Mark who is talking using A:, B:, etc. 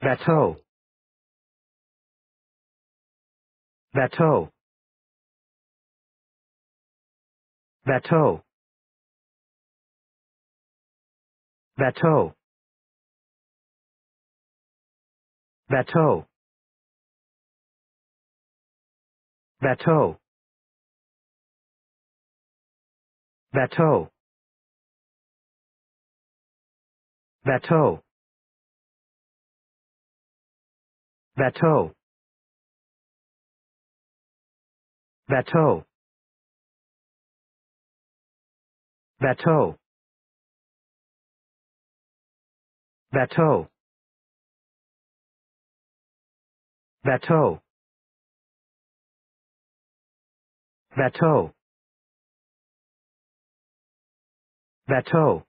A: bateau bateau bateau bateau bateau bateau bateau bateau Bateau. Bateau. Bateau. Bateau. Bateau. Bateau. Bateau.